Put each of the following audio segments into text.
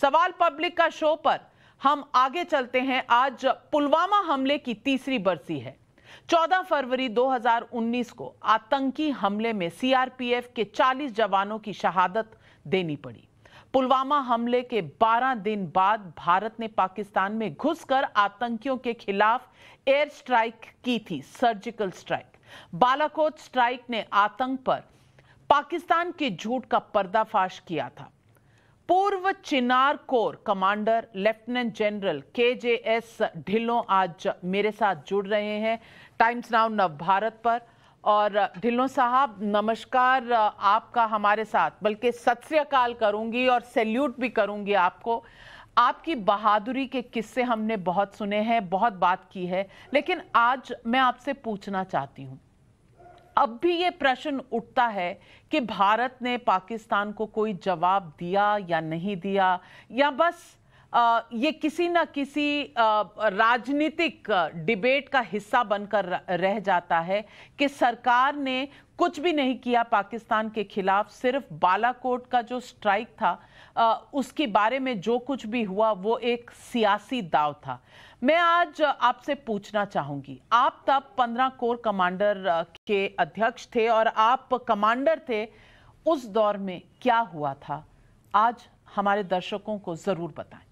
सवाल पब्लिक का शो पर हम आगे चलते हैं आज पुलवामा हमले की तीसरी बरसी है 14 फरवरी 2019 को आतंकी हमले में सीआरपीएफ के 40 जवानों की शहादत देनी पड़ी पुलवामा हमले के 12 दिन बाद भारत ने पाकिस्तान में घुसकर आतंकियों के खिलाफ एयर स्ट्राइक की थी सर्जिकल स्ट्राइक बालाकोट स्ट्राइक ने आतंक पर पाकिस्तान के झूठ का पर्दाफाश किया था पूर्व चिनार कोर कमांडर लेफ्टिनेंट जनरल के जे एस ढिल्लों आज मेरे साथ जुड़ रहे हैं टाइम्स नाउ नव भारत पर और ढिल्लों साहब नमस्कार आपका हमारे साथ बल्कि सत श्रीकाल करूंगी और सैल्यूट भी करूंगी आपको आपकी बहादुरी के किस्से हमने बहुत सुने हैं बहुत बात की है लेकिन आज मैं आपसे पूछना चाहती हूँ अब भी ये प्रश्न उठता है कि भारत ने पाकिस्तान को कोई जवाब दिया या नहीं दिया या बस ये किसी ना किसी राजनीतिक डिबेट का हिस्सा बनकर रह जाता है कि सरकार ने कुछ भी नहीं किया पाकिस्तान के खिलाफ सिर्फ बालाकोट का जो स्ट्राइक था आ, उसके बारे में जो कुछ भी हुआ वो एक सियासी दाव था मैं आज आपसे पूछना चाहूंगी आप तब पंद्रह कोर कमांडर के अध्यक्ष थे और आप कमांडर थे उस दौर में क्या हुआ था आज हमारे दर्शकों को जरूर बताएं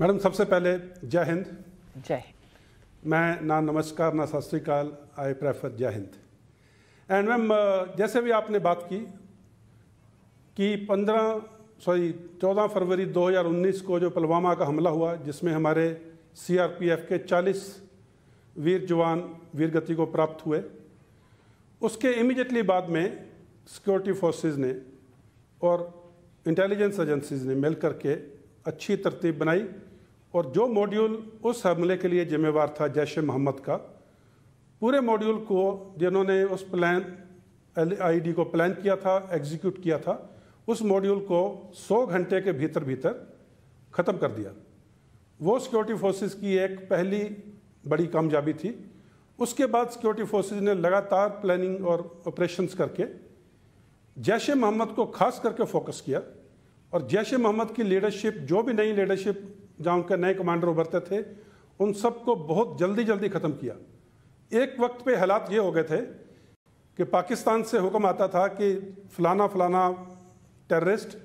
मैडम सबसे पहले जय हिंद जय हिंद मैं ना नमस्कार ना सत श्रीकाल आई प्रेफर जय हिंद एंड मैम जैसे भी आपने बात की कि 15 सॉरी 14 फरवरी 2019 को जो पुलवामा का हमला हुआ जिसमें हमारे सीआरपीएफ के 40 वीर जवान वीरगति को प्राप्त हुए उसके इमिडिएटली बाद में सिक्योरिटी फोर्सेस ने और इंटेलिजेंस एजेंसीज ने मिल करके अच्छी तरतीब बनाई और जो मॉड्यूल उस हमले के लिए जिम्मेवार था जैश मोहम्मद का पूरे मॉड्यूल को जिन्होंने उस प्लान एल को प्लान किया था एग्जीक्यूट किया था उस मॉड्यूल को 100 घंटे के भीतर भीतर ख़त्म कर दिया वो सिक्योरिटी फोर्सेस की एक पहली बड़ी कामयाबी थी उसके बाद सिक्योरिटी फोर्सेस ने लगातार प्लानिंग और ऑपरेशंस करके जैश मोहम्मद को खास करके फोकस किया और जैश मोहम्मद की लीडरशिप जो भी नई लीडरशिप जहाँ उनके नए कमांडर उभरते थे उन सबको बहुत जल्दी जल्दी ख़त्म किया एक वक्त पे हालात ये हो गए थे कि पाकिस्तान से हुक्म आता था कि फ़लाना फ़लाना टेररिस्ट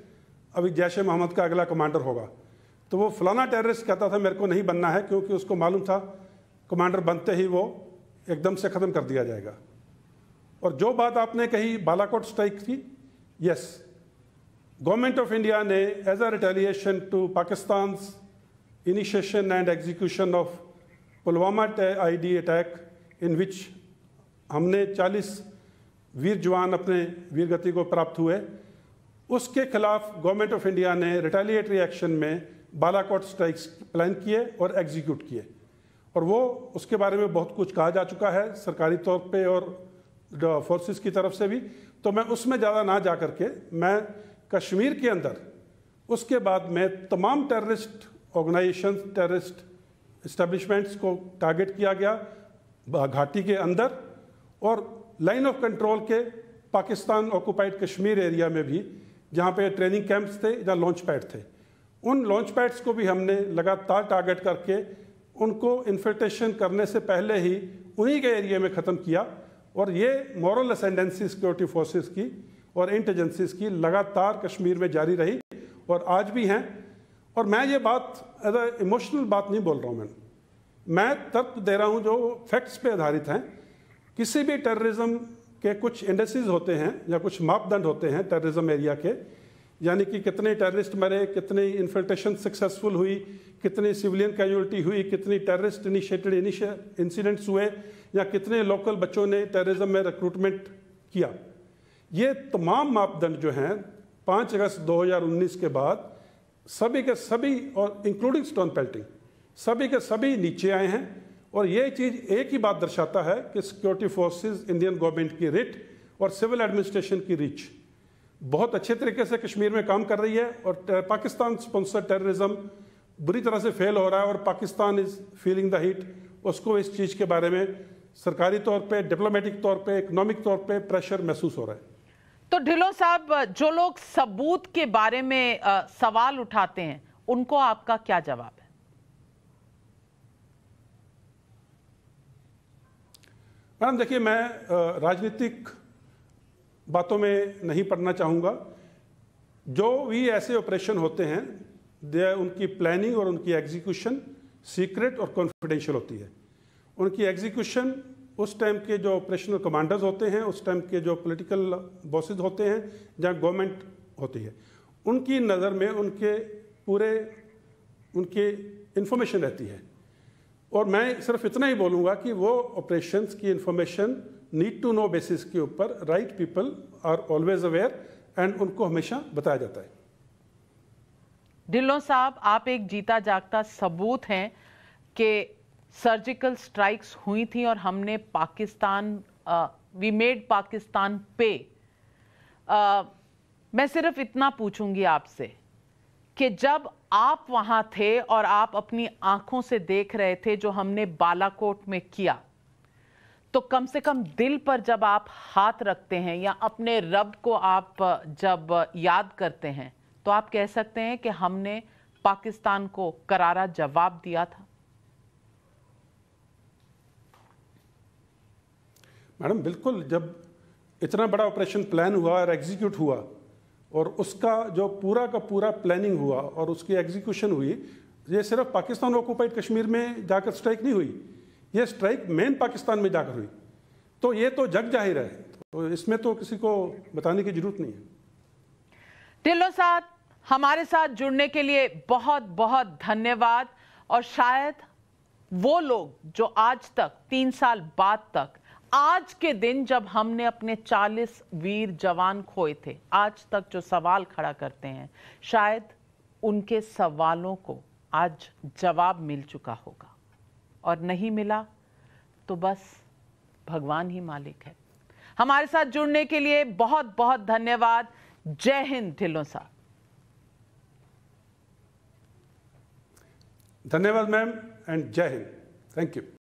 अभी जैश मोहम्मद का अगला कमांडर होगा तो वो फ़लाना टेररिस्ट कहता था मेरे को नहीं बनना है क्योंकि उसको मालूम था कमांडर बनते ही वो एकदम से ख़त्म कर दिया जाएगा और जो बात आपने कही बालाकोट स्ट्राइक की यस गवर्नमेंट ऑफ इंडिया ने as a retaliation to Pakistan initiation and execution of Pulwama ID attack in which हमने 40 वीर जवान अपने वीरगति को प्राप्त हुए उसके खिलाफ गवर्नमेंट ऑफ इंडिया ने रिटेलिएटरी एक्शन में बालाकोट स्ट्राइक्स प्लान किए और एग्जीक्यूट किए और वो उसके बारे में बहुत कुछ कहा जा चुका है सरकारी तौर पे और फोर्सेस की तरफ से भी तो मैं उसमें ज़्यादा ना जा करके मैं कश्मीर के अंदर उसके बाद में तमाम टेररिस्ट ऑर्गेनाइजेशन टेररिस्ट इस्टेब्लिशमेंट्स को टारगेट किया गया घाटी के अंदर और लाइन ऑफ कंट्रोल के पाकिस्तान ऑक्यूपाइड कश्मीर एरिया में भी जहाँ पे ट्रेनिंग कैंप्स थे या लॉन्च पैड थे उन लॉन्च पैड्स को भी हमने लगातार टारगेट करके उनको इन्फिल्ट्रेशन करने से पहले ही उन्हीं के एरिए में ख़त्म किया और ये मॉरल असेंडेंसी सिक्योरिटी फोर्सेस की और इंटेजेंसीज की लगातार कश्मीर में जारी रही और आज भी हैं और मैं ये बात एज ए इमोशनल बात नहीं बोल रहा हूँ मैं मैं तर्क दे रहा हूँ जो फैक्ट्स पे आधारित हैं किसी भी टेररिज्म के कुछ इंडस्ट्रीज होते हैं या कुछ मापदंड होते हैं टेररिज्म एरिया के यानी कि कितने टेररिस्ट मरे कितनी इन्फिल्ट्रेशन सक्सेसफुल हुई कितनी सिविलियन कैजुअलिटी हुई कितनी टेररिस्ट इनिशिएटेड इंसिडेंट्स हुए या कितने लोकल बच्चों ने टेररिज्म में रिक्रूटमेंट किया ये तमाम मापदंड जो हैं पाँच अगस्त 2019 के बाद सभी के सभी और इंक्लूडिंग स्टोन पेल्टिंग सभी के सभी नीचे आए हैं और ये चीज़ एक ही बात दर्शाता है कि सिक्योरिटी फोर्सेस इंडियन गवर्नमेंट की रिट और सिविल एडमिनिस्ट्रेशन की रीच बहुत अच्छे तरीके से कश्मीर में काम कर रही है और पाकिस्तान स्पॉन्सर टेररिज्म बुरी तरह से फेल हो रहा है और Pakistan is feeling the heat उसको इस चीज़ के बारे में सरकारी तौर पे डिप्लोमेटिक तौर पे इकनॉमिक तौर पे प्रेशर महसूस हो रहा है तो ढिलो साहब जो लोग सबूत के बारे में आ, सवाल उठाते हैं उनको आपका क्या जवाब है मैडम देखिए मैं राजनीतिक बातों में नहीं पढ़ना चाहूंगा जो भी ऐसे ऑपरेशन होते हैं दे उनकी प्लानिंग और उनकी एग्जीक्यूशन सीक्रेट और कॉन्फिडेंशियल होती है उनकी एग्जीक्यूशन उस टाइम के जो ऑपरेशनल कमांडर्स होते हैं उस टाइम के जो पॉलिटिकल बॉसेस होते हैं जहाँ गवर्नमेंट होती है उनकी नज़र में उनके पूरे उनके इन्फॉर्मेशन रहती है और मैं सिर्फ इतना ही बोलूँगा कि वो ऑपरेशंस की information need to know basis के ऊपर right people are always aware and उनको हमेशा बताया जाता है ढिल्लों साहब आप एक जीता जागता सबूत हैं कि सर्जिकल स्ट्राइक्स हुई थी और हमने पाकिस्तान वी मेड पाकिस्तान पे मैं सिर्फ इतना पूछूंगी आपसे कि जब आप वहाँ थे और आप अपनी आंखों से देख रहे थे जो हमने बालाकोट में किया तो कम से कम दिल पर जब आप हाथ रखते हैं या अपने रब को आप जब याद करते हैं तो आप कह सकते हैं कि हमने पाकिस्तान को करारा जवाब दिया था मैडम बिल्कुल जब इतना बड़ा ऑपरेशन प्लान हुआ और एग्जीक्यूट हुआ और उसका जो पूरा का पूरा प्लानिंग हुआ और उसकी एग्जीक्यूशन हुई ये सिर्फ पाकिस्तान ऑक्यूपाइड कश्मीर में जाकर स्ट्राइक नहीं हुई ये स्ट्राइक मेन पाकिस्तान में जाकर हुई तो ये तो जग जाहिर है तो इसमें तो किसी को बताने की जरूरत नहीं है ढिल्लो साथ हमारे साथ जुड़ने के लिए बहुत बहुत धन्यवाद और शायद वो लोग जो आज तक तीन साल बाद तक आज के दिन जब हमने अपने 40 वीर जवान खोए थे आज तक जो सवाल खड़ा करते हैं शायद उनके सवालों को आज जवाब मिल चुका होगा और नहीं मिला तो बस भगवान ही मालिक है हमारे साथ जुड़ने के लिए बहुत बहुत धन्यवाद जय हिंद ढिल्लों सा धन्यवाद मैम एंड जय हिंद थैंक यू